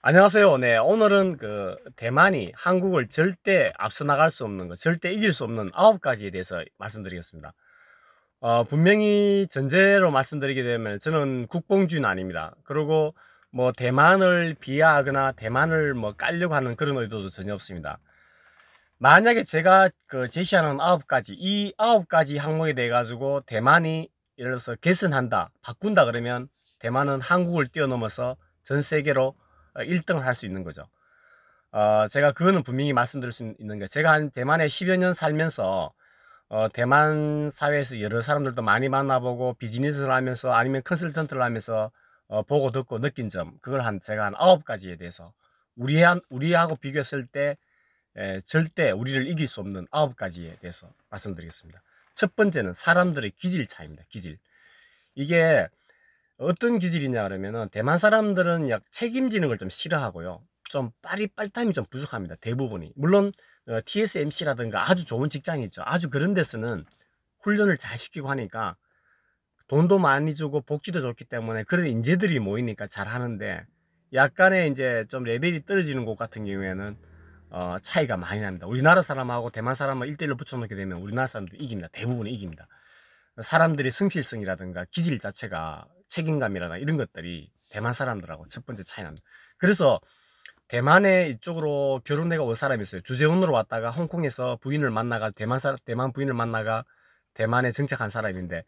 안녕하세요. 네, 오늘은 그 대만이 한국을 절대 앞서 나갈 수 없는 것, 절대 이길 수 없는 아홉 가지에 대해서 말씀드리겠습니다. 어, 분명히 전제로 말씀드리게 되면 저는 국뽕주인 아닙니다. 그리고 뭐 대만을 비하하거나 대만을 뭐 깔려고 하는 그런 의도도 전혀 없습니다. 만약에 제가 그 제시하는 아홉 가지 이 아홉 가지 항목에 대해 가지고 대만이 예를 들어서 개선한다 바꾼다 그러면 대만은 한국을 뛰어넘어서 전 세계로 1등을 어, 할수 있는 거죠. 어, 제가 그거는 분명히 말씀드릴 수 있는 게 제가 한 대만에 10여 년 살면서 어, 대만 사회에서 여러 사람들도 많이 만나보고 비즈니스를 하면서 아니면 컨설턴트를 하면서 어, 보고 듣고 느낀 점 그걸 한 제가 한 아홉 가지에 대해서 우리 한 우리하고 비교했을 때 에, 절대 우리를 이길 수 없는 아홉 가지에 대해서 말씀드리겠습니다. 첫 번째는 사람들의 기질 차입니다 기질 이게 어떤 기질이냐 그러면은 대만 사람들은 약 책임지는 걸 좀 싫어하고요. 좀 빠리빨탐이 좀 부족합니다. 대부분이 물론 어, TSMC라든가 아주 좋은 직장이 있죠. 아주 그런 데서는 훈련을 잘 시키고 하니까 돈도 많이 주고 복지도 좋기 때문에 그런 인재들이 모이니까 잘 하는데 약간의 이제 좀 레벨이 떨어지는 곳 같은 경우에는 어, 차이가 많이 납니다. 우리나라 사람하고 대만 사람을 일대일로 붙여놓게 되면 우리나라 사람들이 깁니다 대부분이 이깁니다. 사람들의 성실성이라든가 기질 자체가 책임감이라든가 이런 것들이 대만 사람들하고 첫 번째 차이 납니다. 그래서 대만에 이쪽으로 결혼해가 온 사람이 있어요. 주재원으로 왔다가 홍콩에서 부인을 만나가 대만 사 대만 부인을 만나가 대만에 정착한 사람인데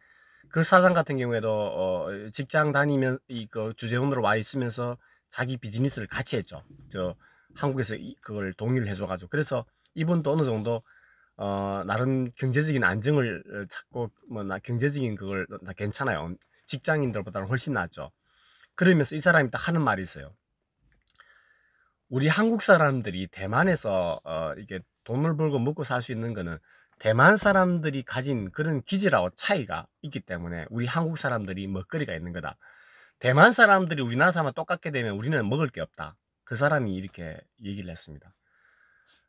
그 사장 같은 경우에도 어, 직장 다니면 이그 주재원으로 와 있으면서 자기 비즈니스를 같이 했죠. 저 한국에서 이, 그걸 동의를 해줘가지고 그래서 이분도 어느 정도 어, 나름 경제적인 안정을 어, 찾고 뭐 나 경제적인 그걸 나 괜찮아요. 직장인들보다는 훨씬 낫죠. 그러면서 이 사람이 딱 하는 말이 있어요. 우리 한국 사람들이 대만에서 어, 이게 돈을 벌고 먹고 살 수 있는 거는 대만 사람들이 가진 그런 기질하고 차이가 있기 때문에 우리 한국 사람들이 먹거리가 있는 거다. 대만 사람들이 우리나라 사람 똑같게 되면 우리는 먹을 게 없다. 그 사람이 이렇게 얘기를 했습니다.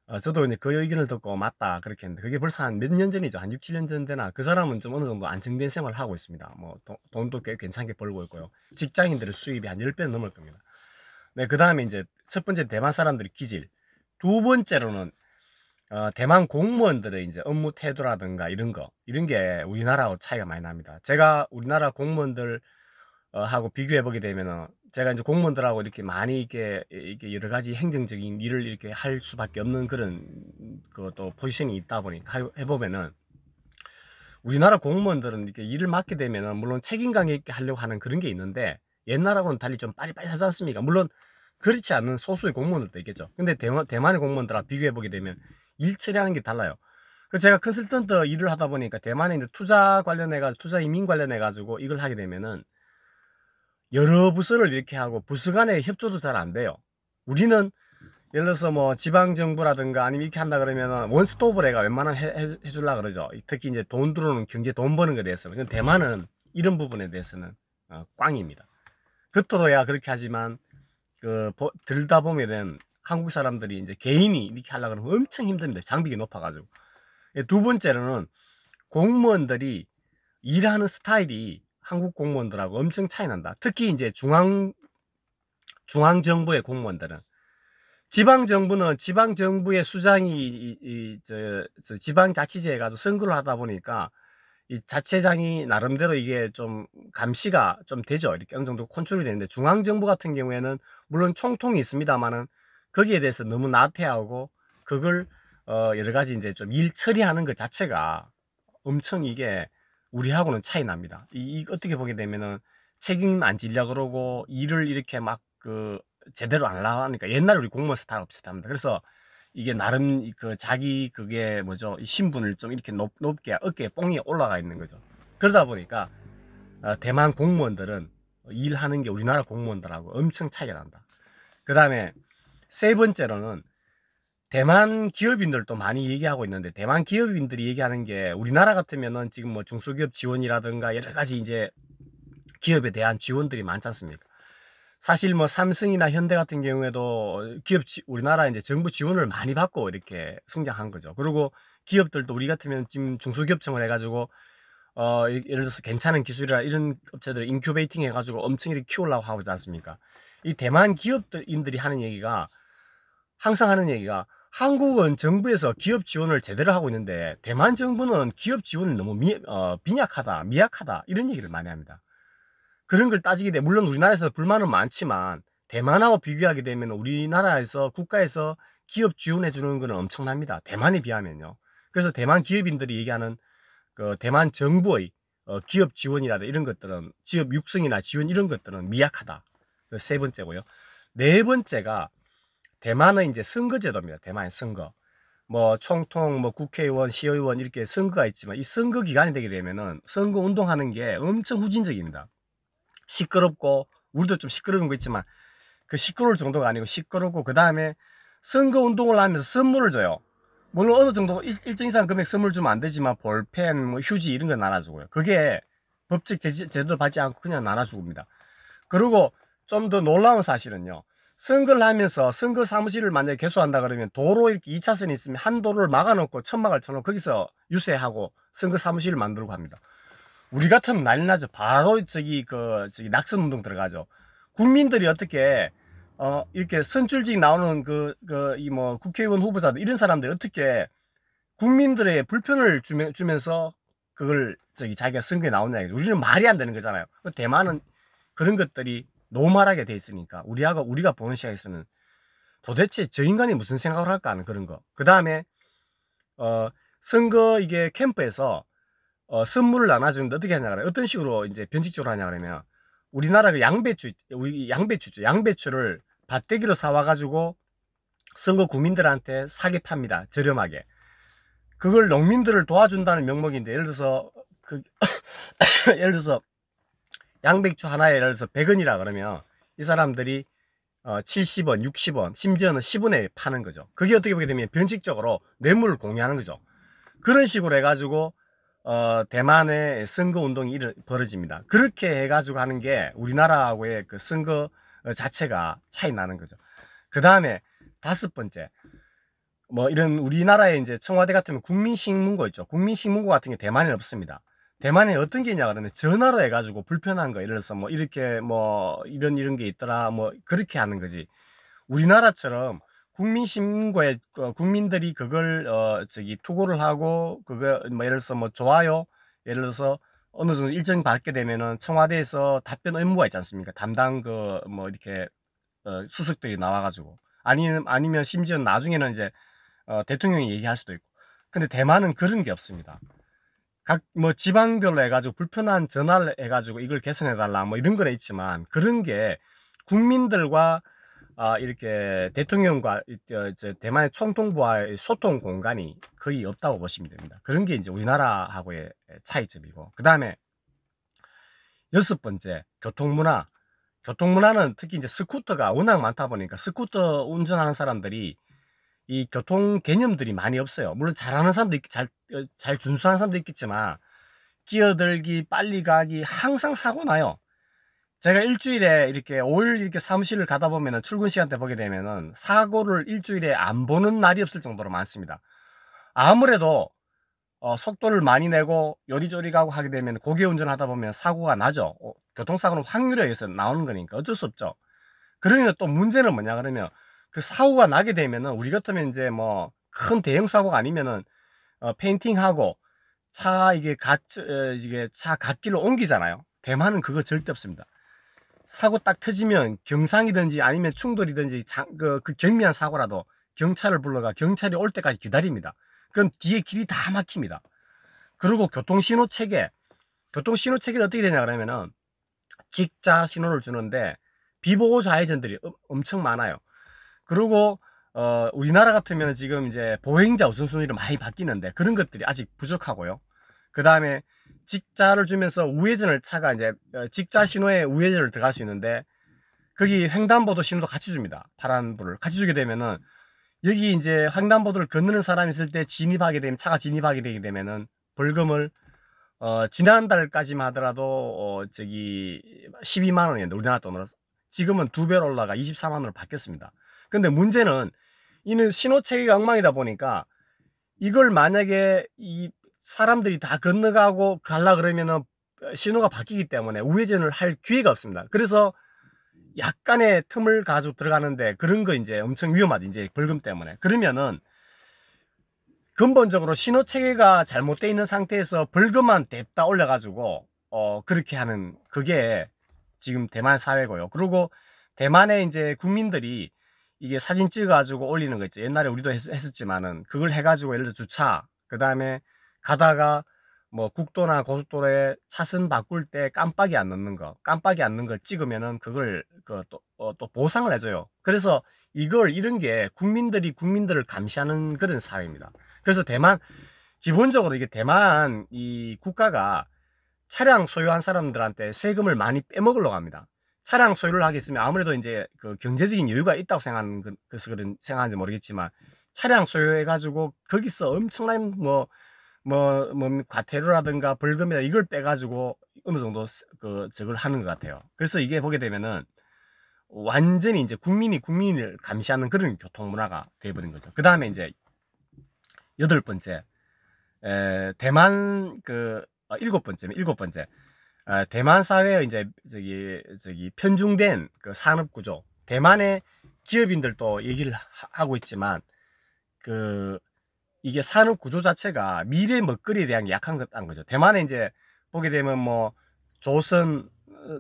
어, 저도 이제 그 의견을 듣고 맞다 그렇게 했는데 그게 벌써 한 몇 년 전이죠. 한 6, 7년 전 되나 그 사람은 좀 어느 정도 안정된 생활을 하고 있습니다. 뭐 도, 돈도 꽤 괜찮게 벌고 있고요. 직장인들의 수입이 한 10배 넘을 겁니다. 네, 그 다음에 이제 첫 번째 대만 사람들의 기질 두 번째로는 어, 대만 공무원들의 이제 업무 태도라든가 이런 거 이런 게 우리나라하고 차이가 많이 납니다. 제가 우리나라 공무원들 어, 하고 비교해 보게 되면은 제가 이제 공무원들하고 이렇게 많이 이렇게, 이렇게 여러 가지 행정적인 일을 이렇게 할 수밖에 없는 그런 그것도 포지션이 있다 보니까 해보면은 우리나라 공무원들은 이렇게 일을 맡게 되면은 물론 책임감 있게 하려고 하는 그런 게 있는데 옛날하고는 달리 좀 빨리빨리 하지 않습니까? 물론 그렇지 않은 소수의 공무원들도 있겠죠. 근데 대만, 대만의 공무원들하고 비교해 보게 되면 일처리하는 게 달라요. 그래서 제가 컨설턴트 일을 하다 보니까 대만에 이제 투자 관련해가지고 투자 이민 관련해가지고 이걸 하게 되면은 여러 부서를 이렇게 하고 부서 간의 협조도 잘 안 돼요. 우리는 예를 들어서 뭐 지방정부라든가 아니면 이렇게 한다 그러면은 원스톱을 해가 웬만하면 해, 해, 해 주려 그러죠. 특히 이제 돈 들어오는 경제 돈 버는 거에 대해서는. 근데 대만은 이런 부분에 대해서는 어, 꽝입니다. 그토로야 그렇게 하지만 그 보, 들다 보면은 한국 사람들이 이제 개인이 이렇게 하려고 하면 엄청 힘듭니다. 장비가 높아가지고. 예, 두 번째로는 공무원들이 일하는 스타일이 한국 공무원들하고 엄청 차이 난다. 특히 이제 중앙, 중앙정부의 공무원들은. 지방정부는 지방정부의 수장이, 이, 이, 저, 저 지방자치제에 가서 선거를 하다 보니까 이 자체장이 나름대로 이게 좀 감시가 좀 되죠. 이렇게 어느 정도 컨트롤이 되는데 중앙정부 같은 경우에는 물론 총통이 있습니다만은 거기에 대해서 너무 나태하고 그걸 어 여러 가지 이제 좀 일 처리하는 것 자체가 엄청 이게 우리하고는 차이 납니다. 이, 이 어떻게 보게 되면은 책임 안 질려 그러고 일을 이렇게 막 그 제대로 안나하니까 옛날 우리 공무원 스타일하고 비슷합니다. 그래서 이게 나름 그 자기 그게 뭐죠 신분을 좀 이렇게 높, 높게 어깨에 뽕이 올라가 있는 거죠. 그러다 보니까 어, 대만 공무원들은 일하는 게 우리나라 공무원들하고 엄청 차이가 난다. 그 다음에 세 번째로는 대만 기업인들도 많이 얘기하고 있는데 대만 기업인들이 얘기하는 게 우리나라 같으면은 지금 뭐 중소기업 지원이라든가 여러 가지 이제 기업에 대한 지원들이 많지 않습니까? 사실 뭐 삼성이나 현대 같은 경우에도 기업 지, 우리나라 이제 정부 지원을 많이 받고 이렇게 성장한 거죠. 그리고 기업들도 우리 같으면 지금 중소기업청을 해가지고 어 예를 들어서 괜찮은 기술이나 이런 업체들 인큐베이팅 해가지고 엄청 이렇게 키우려고 하고 있지 않습니까? 이 대만 기업인들이 하는 얘기가 항상 하는 얘기가 한국은 정부에서 기업 지원을 제대로 하고 있는데 대만 정부는 기업 지원을 너무 미, 어, 빈약하다, 미약하다 이런 얘기를 많이 합니다. 그런 걸 따지게 돼 물론 우리나라에서 불만은 많지만 대만하고 비교하게 되면 우리나라에서 국가에서 기업 지원해 주는 것은 엄청납니다. 대만에 비하면요. 그래서 대만 기업인들이 얘기하는 그 대만 정부의 어, 기업 지원이라든 이런 것들은 기업 육성이나 지원 이런 것들은 미약하다. 그 세 번째고요. 네 번째가 대만은 이제 선거제도입니다. 대만의 선거. 뭐 총통, 뭐 국회의원, 시의원 이렇게 선거가 있지만 이 선거 기간이 되게 되면은 선거 운동하는 게 엄청 후진적입니다. 시끄럽고 우리도 좀 시끄러운 거 있지만 그 시끄러울 정도가 아니고 시끄럽고 그 다음에 선거 운동을 하면서 선물을 줘요. 물론 어느 정도 일, 정 이상 금액 선물 주면 안 되지만 볼펜, 뭐 휴지 이런 거 나눠주고요. 그게 법적 제도를 받지 않고 그냥 나눠주고입니다. 그리고 좀 더 놀라운 사실은요. 선거를 하면서 선거 사무실을 만약에 개소한다 그러면 도로 이렇게 2차선이 있으면 한 도로를 막아놓고 천막을 쳐놓고 거기서 유세하고 선거 사무실을 만들고 합니다. 우리 같은면 난리 나죠. 바로 저기 그 저기 낙선 운동 들어가죠. 국민들이 어떻게 어 이렇게 선출직 나오는 그 그 이 뭐 국회의원 후보자들 이런 사람들 어떻게 국민들의 불편을 주며, 주면서 그걸 저기 자기가 선거에 나오냐 우리는 말이 안 되는 거잖아요. 대만은 그런 것들이 노말하게 돼 있으니까 우리하고 우리가 보는 시각에서는 도대체 저 인간이 무슨 생각을 할까 하는 그런 거. 그 다음에 어, 선거 이게 캠프에서 어, 선물을 나눠주는데 어떻게 하냐 그래. 어떤 식으로 이제 변칙적으로 하냐 그러면 우리나라 그 양배추 우리 양배추죠. 양배추를 밭대기로 사와가지고 선거 구민들한테 사기 팝니다. 저렴하게. 그걸 농민들을 도와준다는 명목인데 예를 들어서 그 예를 들어서 양배추 하나에 예를 들어서 100원이라 그러면 이 사람들이 어, 70원, 60원, 심지어는 10원에 파는 거죠. 그게 어떻게 보게 되면 변칙적으로 뇌물을 공유하는 거죠. 그런 식으로 해가지고 어, 대만의 선거 운동이 벌어집니다. 그렇게 해가지고 하는 게 우리나라하고의 그 선거 어, 자체가 차이 나는 거죠. 그 다음에 다섯 번째. 뭐 이런 우리나라의 이제 청와대 같으면 국민식문고 있죠. 국민식문고 같은 게대만에 없습니다. 대만에 어떤 게 있냐 그러면 전화로 해가지고 불편한 거 예를 들어서 뭐 이렇게 뭐 이런 이런 게 있더라 뭐 그렇게 하는 거지 우리나라처럼 국민신과에 어, 국민들이 그걸 어 저기 투고를 하고 그거 뭐 예를 들어서 뭐 좋아요 예를 들어서 어느 정도 일정 받게 되면은 청와대에서 답변 의무가 있지 않습니까 담당 그 뭐 이렇게 어, 수석들이 나와가지고 아니면 아니면 심지어 나중에는 이제 어, 대통령이 얘기할 수도 있고 근데 대만은 그런 게 없습니다. 각뭐 지방별로 해가지고 불편한 전화를 해가지고 이걸 개선해달라 뭐 이런 거는 있지만 그런 게 국민들과 아, 이렇게 대통령과 대만의 총통부와의 소통 공간이 거의 없다고 보시면 됩니다. 그런 게 이제 우리나라하고의 차이점이고. 그 다음에 여섯 번째, 교통문화. 교통문화는 특히 이제 스쿠터가 워낙 많다 보니까 스쿠터 운전하는 사람들이 이 교통 개념들이 많이 없어요. 물론 잘하는 사람도 있, 잘, 어, 잘 준수하는 사람도 있겠지만, 끼어들기, 빨리 가기, 항상 사고 나요. 제가 일주일에 이렇게 5일 이렇게 사무실을 가다 보면은 출근 시간 때 보게 되면은 사고를 일주일에 안 보는 날이 없을 정도로 많습니다. 아무래도 어, 속도를 많이 내고 요리조리 가고 하게 되면 고개 운전하다 보면 사고가 나죠. 어, 교통사고는 확률에 의해서 나오는 거니까 어쩔 수 없죠. 그러면 또 문제는 뭐냐 그러면 그 사고가 나게 되면은 우리 같으면 이제 뭐 큰 대형 사고가 아니면은 어, 페인팅하고 차 이게 갓 에, 어, 이게 차 갓길로 옮기잖아요. 대만은 그거 절대 없습니다. 사고 딱 터지면 경상이든지 아니면 충돌이든지 장, 그, 그 경미한 사고라도 경찰을 불러가 경찰이 올 때까지 기다립니다. 그럼 뒤에 길이 다 막힙니다. 그리고 교통신호 체계 교통신호 체계는 어떻게 되냐 그러면은 직자 신호를 주는데 비보호 좌회전들이 엄청 많아요. 그리고 어, 우리나라 같으면 지금 이제 보행자 우선순위로 많이 바뀌는데 그런 것들이 아직 부족하고요. 그 다음에 직자를 주면서 우회전을 차가 이제 어, 직자 신호에 우회전을 들어갈 수 있는데 거기 횡단보도 신호도 같이 줍니다. 파란불을 같이 주게 되면은 여기 이제 횡단보도를 건너는 사람이 있을 때 진입하게 되면 차가 진입하게 되게 되면은 벌금을 어, 지난달까지만 하더라도 어, 저기 12만 원이었는데 우리나라 돈으로 지금은 두 배로 올라가 24만 원으로 바뀌었습니다. 근데 문제는 이는 신호체계 가엉망이다 보니까 이걸 만약에 이 사람들이 다 건너가고 갈라 그러면은 신호가 바뀌기 때문에 우회전을 할 기회가 없습니다. 그래서 약간의 틈을 가지고 들어가는데 그런 거 이제 엄청 위험하죠. 이제 벌금 때문에. 그러면은 근본적으로 신호 체계가 잘못되어 있는 상태에서 벌금만 냅다 올려가지고 어 그렇게 하는 그게 지금 대만 사회고요. 그리고 대만의 이제 국민들이 이게 사진 찍어가지고 올리는 거 있죠. 옛날에 우리도 했, 었지만은 그걸 해가지고 예를 들어 주차, 그 다음에 가다가 뭐 국도나 고속도로에 차선 바꿀 때 깜빡이 안 넣는 거, 깜빡이 안 넣는 걸 찍으면은 그걸 그또 어, 또 보상을 해줘요. 그래서 이걸 이런 게 국민들이 국민들을 감시하는 그런 사회입니다. 그래서 대만 기본적으로 이게 대만 이 국가가 차량 소유한 사람들한테 세금을 많이 빼먹으려고 합니다. 차량 소유를 하게 있으면 아무래도 이제 그 경제적인 여유가 있다고 생각하는 그, 그서 그런 생각하는지 모르겠지만 차량 소유해 가지고 거기서 엄청난 뭐 뭐, 뭐, 과태료라든가 벌금이나 이걸 빼가지고 어느 정도 그, 저걸 하는 것 같아요. 그래서 이게 보게 되면은 완전히 이제 국민이 국민을 감시하는 그런 교통 문화가 돼버린 거죠. 그 다음에 이제 여덟 번째, 에, 대만 그, 아, 일곱 번째, 일곱 번째. 아, 대만 사회에 이제 저기 저기 편중된 그 산업 구조 대만의 기업인들도 얘기를 하, 고 있지만 그 이게 산업 구조 자체가 미래 먹거리에 대한 약한 것한 거죠. 대만에 이제 보게 되면 뭐 조선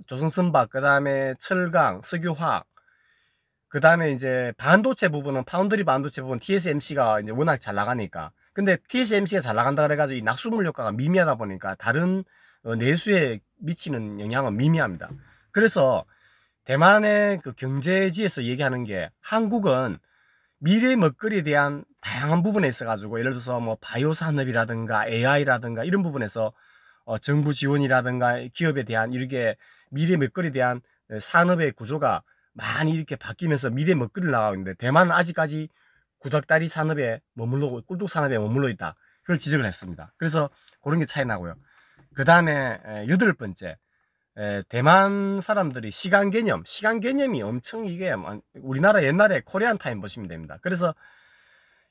조선 선박 그다음에 철강 석유화학 그다음에 이제 반도체 부분은 파운드리 반도체 부분 TSMC가 이제 워낙 잘 나가니까 근데 TSMC가 잘 나간다 그래가지고 이 낙수물 효과가 미미하다 보니까 다른 어, 내수에 미치는 영향은 미미합니다. 그래서 대만의 그 경제지에서 얘기하는 게 한국은 미래 먹거리에 대한 다양한 부분에 있어 가지고 예를 들어서 뭐 바이오 산업이라든가 AI라든가 이런 부분에서 어 정부 지원이라든가 기업에 대한 이렇게 미래 먹거리에 대한 산업의 구조가 많이 이렇게 바뀌면서 미래 먹거리를 나가고 있는데 대만은 아직까지 구닥다리 산업에 머물러 꿀뚝 산업에 머물러 있다. 그걸 지적을 했습니다. 그래서 그런 게 차이 나고요. 그 다음에 여덟 번째 에, 대만 사람들이 시간 개념, 시간 개념이 엄청 이게 뭐, 우리나라 옛날에 코리안 타임 보시면 됩니다. 그래서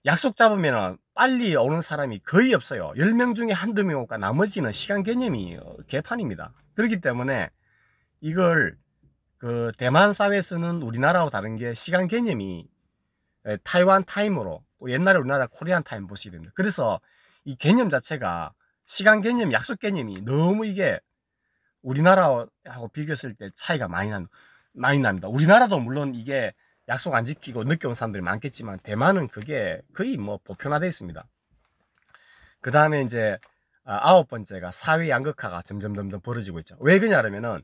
약속 잡으면 빨리 오는 사람이 거의 없어요. 10명 중에 한두 명 오니까 나머지는 시간 개념이 어, 개판입니다. 그렇기 때문에 이걸 그 대만 사회에서는 우리나라와 다른 게 시간 개념이 에, 타이완 타임으로 옛날에 우리나라 코리안 타임 보시게 됩니다. 그래서 이 개념 자체가 시간 개념, 약속 개념이 너무 이게 우리나라하고 비교했을 때 차이가 많이 난, 많이 납니다. 우리나라도 물론 이게 약속 안 지키고 늦게 온 사람들이 많겠지만 대만은 그게 거의 뭐 보편화되어 있습니다. 그 다음에 이제 아, 아홉 번째가 사회 양극화가 점점 점점 벌어지고 있죠. 왜그러냐면은어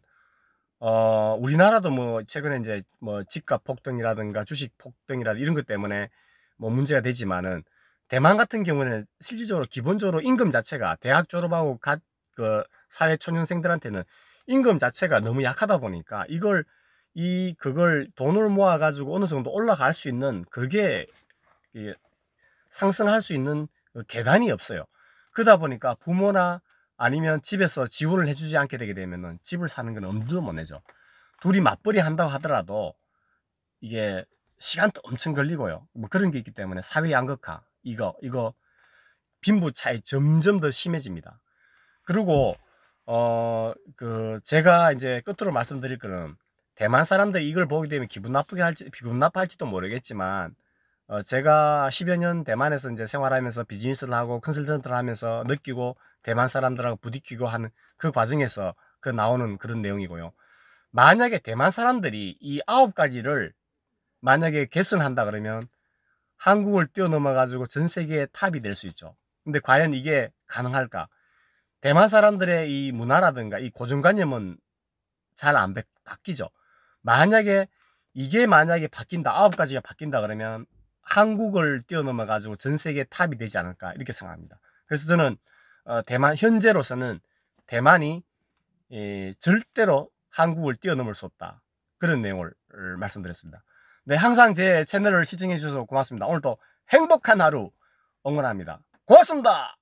우리나라도 뭐 최근에 이제 뭐 집값 폭등이라든가 주식 폭등이라든가 이런 것 때문에 뭐 문제가 되지만은 대만 같은 경우는 실질적으로 기본적으로 임금 자체가 대학 졸업하고 갓그 사회 초년생들한테는 임금 자체가 너무 약하다 보니까 이걸 이 그걸 돈을 모아 가지고 어느 정도 올라갈 수 있는 그게 상승할 수 있는 그 계단이 없어요. 그러다 보니까 부모나 아니면 집에서 지원을 해주지 않게 되게 되면은 집을 사는 건 엄두도 못 내죠. 둘이 맞벌이 한다고 하더라도 이게 시간도 엄청 걸리고요. 뭐 그런 게 있기 때문에 사회 양극화, 이거 이거 빈부 차이 점점 더 심해집니다. 그리고 어 그 제가 이제 끝으로 말씀드릴 거는 대만 사람들이 걸 보게 되면 기분 나쁘게 할지 기분 나빠할지도 모르겠지만 어 제가 10여 년 대만에서 이제 생활하면서 비즈니스를 하고 컨설턴트를 하면서 느끼고 대만 사람들하고 부딪히고 하는 그 과정에서 그 나오는 그런 내용이고요. 만약에 대만 사람들이 이 아홉 가지를 만약에 개선한다 그러면 한국을 뛰어넘어 가지고 전 세계의 탑이 될 수 있죠. 근데 과연 이게 가능할까? 대만 사람들의 이 문화라든가 이 고정관념은 잘 안 바뀌죠. 만약에 이게 만약에 바뀐다, 아홉 가지가 바뀐다 그러면 한국을 뛰어넘어 가지고 전 세계 탑이 되지 않을까 이렇게 생각합니다. 그래서 저는 어, 대만 현재로서는 대만이 에, 절대로 한국을 뛰어넘을 수 없다 그런 내용을 말씀드렸습니다. 네, 항상 제 채널을 시청해 주셔서 고맙습니다. 오늘도 행복한 하루 응원합니다. 고맙습니다.